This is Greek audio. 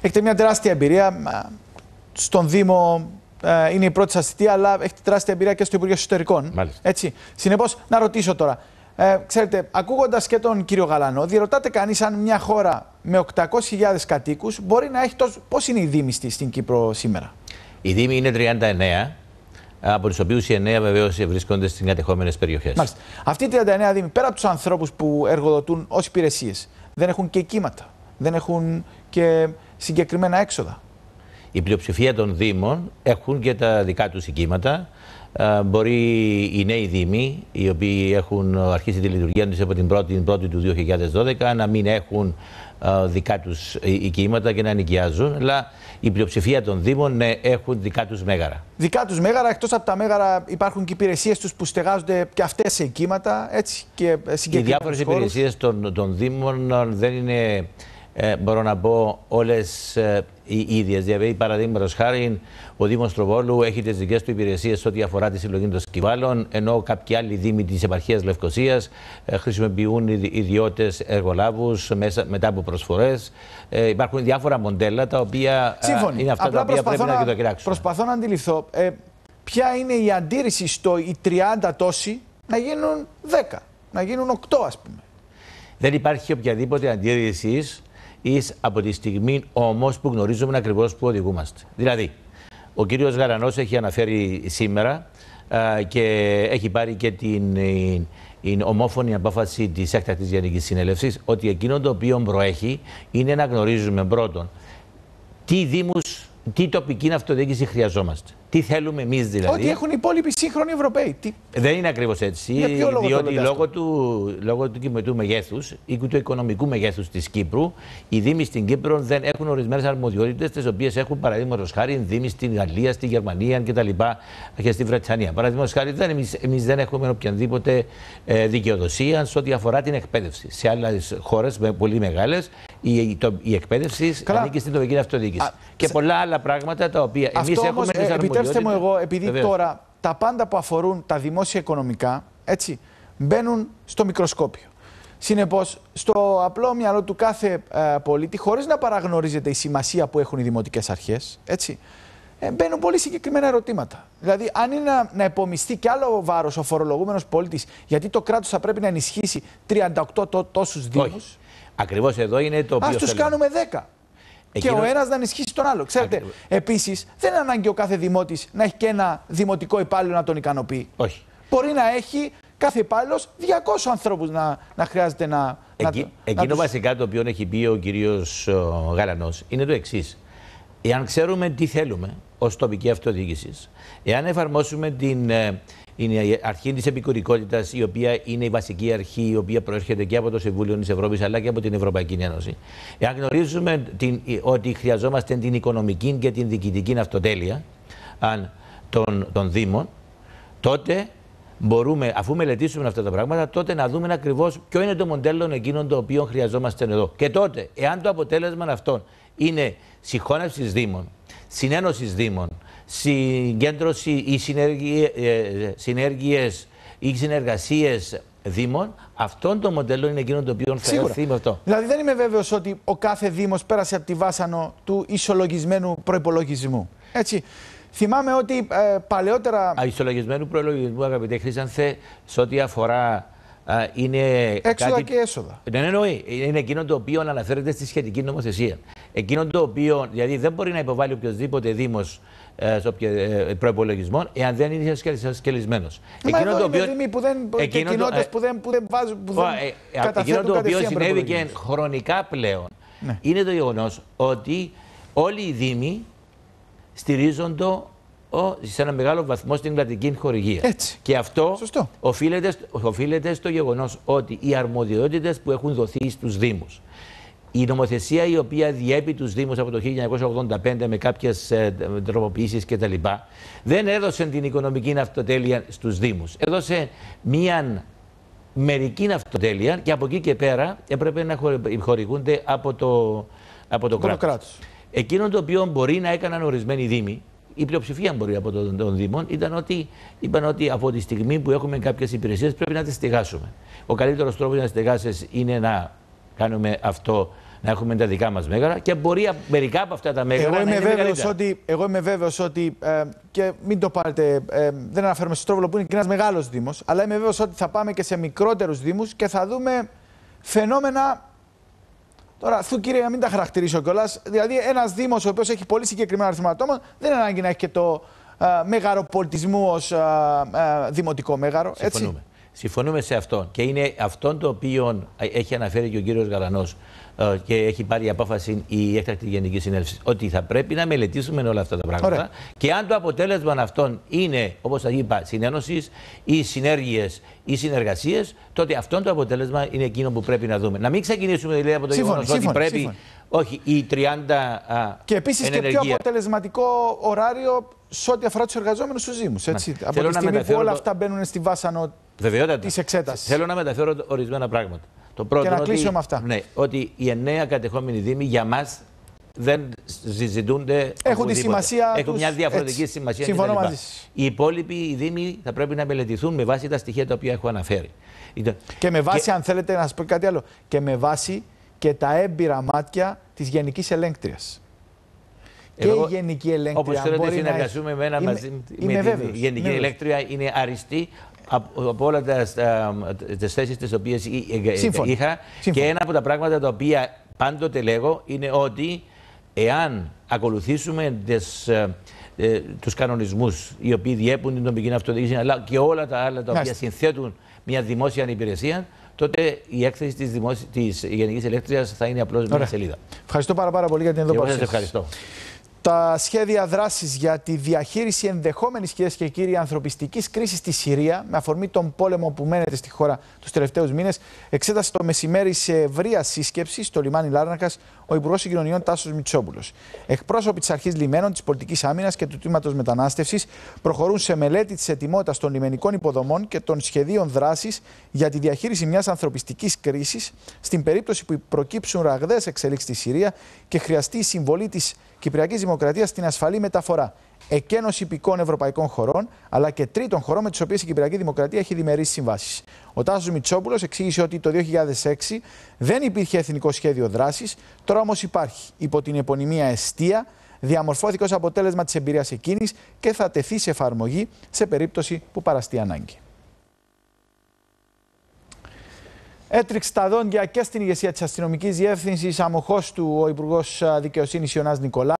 Έχετε μια τεράστια εμπειρία στον Δήμο. Ε, είναι η πρώτη σας θητεία, αλλά έχετε τεράστια εμπειρία και στο Υπουργείο Εσωτερικών. Έτσι. Συνεπώς, να ρωτήσω τώρα. Ε, ξέρετε, ακούγοντας και τον κύριο Γαλανό, διερωτάται κανείς αν μια χώρα με 800.000 κατοίκους μπορεί να έχει τόσο. Πώς είναι η Δήμη στην Κύπρο σήμερα, Η Δήμη είναι 39 από τους οποίους οι 9 βεβαίως βρίσκονται στις κατεχόμενε περιοχέ. Αυτή η 39 Δήμοι, πέρα από τους ανθρώπους που εργοδοτούν ως υπηρεσίες, δεν έχουν και κύματα, δεν έχουν και συγκεκριμένα έξοδα. Η πλειοψηφία των Δήμων έχουν και τα δικά τους συγκύματα. Ε, μπορεί οι νέοι Δήμοι, οι οποίοι έχουν αρχίσει τη λειτουργία τους από την 1η, του 2012, να μην έχουν ε, δικά τους ε, οικήματα και να νοικιάζουν. Αλλά η πλειοψηφία των Δήμων ναι, έχουν δικά τους μέγαρα. Δικά τους μέγαρα, εκτός από τα μέγαρα, υπάρχουν και υπηρεσίες τους που στεγάζονται και αυτές σε οικήματα. Έτσι και Οι διάφορες υπηρεσίες των, των Δήμων δεν είναι ε, μπορώ να πω, όλες ε, οι ίδιες. Δηλαδή, παραδείγματος χάρη, ο Δήμος Τροβόλου έχει τις δικές του υπηρεσίες ό,τι αφορά τη συλλογή των σκυβάλων, ενώ κάποιοι άλλοι Δήμοι της επαρχίας Λευκοσίας ε, χρησιμοποιούν ιδιώτες εργολάβους μετά από προσφορές. Ε, υπάρχουν διάφορα μοντέλα τα οποία ε, είναι αυτά τα οποία πρέπει να, το κοιτάξουμε. Προσπαθώ να αντιληφθώ. ποια είναι η αντίρρηση στο οι 30 τόσοι να γίνουν 10, να γίνουν 8 ας πούμε. Δεν υπάρχει οποιαδήποτε αντίρρηση από τη στιγμή όμως που γνωρίζουμε ακριβώς που οδηγούμαστε. Δηλαδή, ο κύριος Γαρανός έχει αναφέρει σήμερα α, και έχει πάρει και την, ε, ομόφωνη απόφαση της έκτακτης Γενικής Συνελεύσης ότι εκείνο το οποίο προέχει είναι να γνωρίζουμε πρώτον τι δήμους τι τοπική αυτοδιοίκηση χρειαζόμαστε. Τι θέλουμε εμείς δηλαδή. Ό,τι έχουν οι υπόλοιποι σύγχρονοι Ευρωπαίοι. Τι... Δεν είναι ακριβώς έτσι. Για ποιο λόγο διότι το λόγω του, λόγω του μεγέθους ή του οικονομικού μεγέθους της Κύπρου, οι Δήμοι στην Κύπρο δεν έχουν ορισμένες αρμοδιότητες, τις οποίες έχουν παραδείγματος χάρη Δήμοι στην Γαλλία, στη Γερμανία κτλ. και στη Βρετανία. Παραδείγματος χάρη, εμεί δεν έχουμε οποιαδήποτε ε, δικαιοδοσία σε ό,τι αφορά την εκπαίδευση. Σε άλλες χώρες πολύ μεγάλες η, η εκπαίδευση ανήκει στην τοπική αυτοδιοίκηση. και πολλά άλλα πράγματα τα οποία εμείς έχουμε ε, Επιτρέψτε μου εγώ, επειδή τώρα τα πάντα που αφορούν τα δημόσια οικονομικά έτσι, μπαίνουν στο μικροσκόπιο. Συνεπώς, στο απλό μυαλό του κάθε ε, πολίτη, χωρίς να παραγνωρίζεται η σημασία που έχουν οι δημοτικές αρχές, έτσι, ε, μπαίνουν πολύ συγκεκριμένα ερωτήματα. Δηλαδή, αν είναι να, να επομιστεί κι άλλο βάρος ο φορολογούμενος πολίτης, γιατί το κράτος θα πρέπει να ενισχύσει 38 τό, τόσους Δήμους. Ακριβώς εδώ είναι το Ας του κάνουμε 10. Και ο ένας να ενισχύσει τον άλλο. Ξέρετε, επίσης δεν είναι ανάγκη ο κάθε δημότης να έχει και ένα δημοτικό υπάλληλο να τον ικανοποιεί. Όχι. Μπορεί να έχει κάθε υπάλληλος 200 ανθρώπους να, να χρειάζεται να. Εκεί, να, Εκείνο βασικά το οποίο έχει πει ο κύριος Γαλανός είναι το εξής εάν ξέρουμε τι θέλουμε ως τοπική αυτοδιοίκησης, εάν εφαρμόσουμε την, ε, αρχή της επικουρικότητας, η οποία είναι η βασική αρχή, η οποία προέρχεται και από το Συμβούλιο της Ευρώπης αλλά και από την Ευρωπαϊκή Ένωση. Εάν γνωρίζουμε την, ε, ότι χρειαζόμαστε την οικονομική και την διοικητική αυτοτέλεια αν, των, των Δήμων, τότε μπορούμε, αφού μελετήσουμε αυτά τα πράγματα, τότε να δούμε ακριβώς ποιο είναι το μοντέλο εκείνων το οποίο χρειαζόμαστε εδώ. Και τότε, εάν το αποτέλεσμα αυτό είναι συγχώνευσης Δήμων, συνένωσης Δήμων, συγκέντρωση ή ε, συνέργειες ή συνεργασίες Δήμων, αυτό το μοντέλο είναι εκείνο το οποίο θα με αυτό. Δηλαδή, δεν είμαι βέβαιος ότι ο κάθε Δήμος πέρασε από τη βάσανο του ισολογισμένου προπολογισμού. Έτσι. Θυμάμαι ότι ε, παλαιότερα. Αιστολογισμένου προλογισμού, αγαπητέ Χρήσανθε, σε ό,τι αφορά. είναι Έξοδα κάτι... και έσοδα. Δεν ναι, ναι είναι εκείνο το οποίο αναφέρεται στη σχετική νομοθεσία. Εκείνο το οποίο, δηλαδή δεν μπορεί να υποβάλει οποιοδήποτε Δήμος ε, ε, προπολογισμό, εάν δεν είναι σκελισμένο. Εκείνο το οποίο. Που δεν, εκείνο το, που δεν, βάζουν, εκείνο το οποίο συνέβη και χρονικά πλέον ναι. είναι το γεγονός ότι όλοι οι Δήμοι στηρίζονται σε ένα μεγάλο βαθμό στην κρατική χορηγία. Και αυτό Σωστό. Οφείλεται, οφείλεται στο γεγονός ότι οι αρμοδιότητες που έχουν δοθεί στους Δήμους. Η νομοθεσία η οποία διέπει τους Δήμους από το 1985 με κάποιες ε, τροποποιήσεις κτλ. δεν έδωσε την οικονομική αυτοτέλεια στους Δήμους. Έδωσε μία μερική αυτοτέλεια και από εκεί και πέρα έπρεπε να χορηγούνται από το, από το, Εκείνο το οποίο μπορεί να έκαναν ορισμένοι Δήμοι, η πλειοψηφία μπορεί από τον, τον Δήμο, ήταν ότι είπαν ότι από τη στιγμή που έχουμε κάποιες υπηρεσίες πρέπει να τις στεγάσουμε. Ο καλύτερος τρόπος για να στεγάσεις είναι να κάνουμε αυτό να έχουμε τα δικά μας μέγαρα και μπορεί μερικά από αυτά τα μέγαρα εγώ είμαι να είναι βέβαιος Εγώ είμαι βέβαιος ότι. Ε, και μην το πάρετε. Ε, δεν αναφέρομαι στο Στρόβολο που είναι και ένας μεγάλος Δήμος. Αλλά είμαι βέβαιος ότι θα πάμε και σε μικρότερους Δήμους και θα δούμε φαινόμενα Τώρα, αυτού κύριε, να μην τα χαρακτηρίσω κιόλας. Δηλαδή, ένας Δήμος ο οποίος έχει πολύ συγκεκριμένο αριθμό ατόμων, δεν είναι ανάγκη να έχει και το ε, μέγαρο ως ε, ε, δημοτικό μέγαρο. Έτσι. Συμφωνούμε σε αυτό. Και είναι αυτό το οποίο έχει αναφέρει και ο κύριος Γαλανός ε, και έχει πάρει η απόφαση η έκτακτη Γενική Συνέλευση. Ότι θα πρέπει να μελετήσουμε όλα αυτά τα πράγματα. Ωραία. Και αν το αποτέλεσμα αυτών είναι, όπως θα είπα, συνένωσης ή συνέργειες ή συνεργασίες, τότε αυτό το αποτέλεσμα είναι εκείνο που πρέπει να δούμε. Να μην ξεκινήσουμε δηλαδή, από το γεγονός ότι πρέπει. Όχι, οι 30. Α, και επίσης και πιο αποτελεσματικό ωράριο σε ό,τι αφορά τους εργαζόμενους του Δήμους. Ναι. Από τη στιγμή που όλα το... αυτά μπαίνουν στη βάσανο της εξέτασης. Θέλω να μεταφέρω ορισμένα πράγματα. Το πρώτο και να ότι, με αυτά. Ναι, ότι οι εννέα κατεχόμενοι Δήμοι για μας δεν συζητούνται. Έχουν τη σημασία. Έχουν τους... μια διαφορετική Έτσι. σημασία. Συμφωνώ μαζί Οι υπόλοιποι οι Δήμοι θα πρέπει να μελετηθούν με βάση τα στοιχεία τα οποία έχω αναφέρει. Και με βάση, αν θέλετε να σας πω κάτι άλλο, και με βάση και τα έμπειρα μάτια της Γενικής Ελέγκτριας και εγώ, η Γενική Ελέγκτρια. Όπως θέλετε, συνεργαστούμε να... με ένα μαζί είμαι με η τη Γενική Ελέγκτρια. Είναι αριστή από, από όλε τις θέσεις τις οποίες είχα. Και ένα από τα πράγματα τα οποία πάντοτε λέγω είναι ότι εάν ακολουθήσουμε ε, ε, τους κανονισμούς οι οποίοι διέπουν την τοπική αυτοδιοίκηση αλλά και όλα τα άλλα τα οποία συνθέτουν μια δημόσια υπηρεσία, τότε η έκθεση της δημόσια, Ελέκτρια Γενικής θα είναι απλώς μια σελίδα. Ευχαριστώ πάρα, πάρα πολύ για την εδώ παρουσία. ευχαριστώ. Τα σχέδια δράσης για τη διαχείριση ενδεχόμενης, κυρίες και κύριοι, ανθρωπιστικής κρίσης στη Συρία, με αφορμή τον πόλεμο που μένεται στη χώρα τους τελευταίους μήνες, εξέτασε το μεσημέρι σε ευρεία σύσκεψη στο λιμάνι Λάρνακας ο Υπουργός Συγκοινωνιών Τάσος Μητσόπουλος. Εκπρόσωποι της Αρχής Λιμένων, της Πολιτικής Άμυνας και του Τμήματος Μετανάστευσης προχωρούν σε μελέτη της ετοιμότητας των λιμενικών υποδομών και των σχεδίων δράσης για τη διαχείριση μιας ανθρωπιστικής κρίσης στην περίπτωση που προκύψουν ραγδαίες εξελίξεις στη Συρία και χρειαστεί η συμβολή της Κυπριακής Δημοκρατίας στην ασφαλή μεταφορά εκένωση υπηκών ευρωπαϊκών χωρών αλλά και τρίτων χωρών με τις οποίες η Κυπριακή Δημοκρατία έχει διμερείς συμβάσεις. Ο Τάσος Μητσόπουλος εξήγησε ότι το 2006 δεν υπήρχε εθνικό σχέδιο δράσης, τώρα όμως υπάρχει. Υπό την επωνυμία Εστία, διαμορφώθηκε ως αποτέλεσμα της εμπειρίας εκείνης και θα τεθεί σε εφαρμογή σε περίπτωση που παραστεί ανάγκη. Έτριξε τα δόντια και στην ηγεσία της αστυνομικής διεύθυνσης αμοχώς του ο Υπουργός Δικαιοσύνης Ιωνάς Νικολά.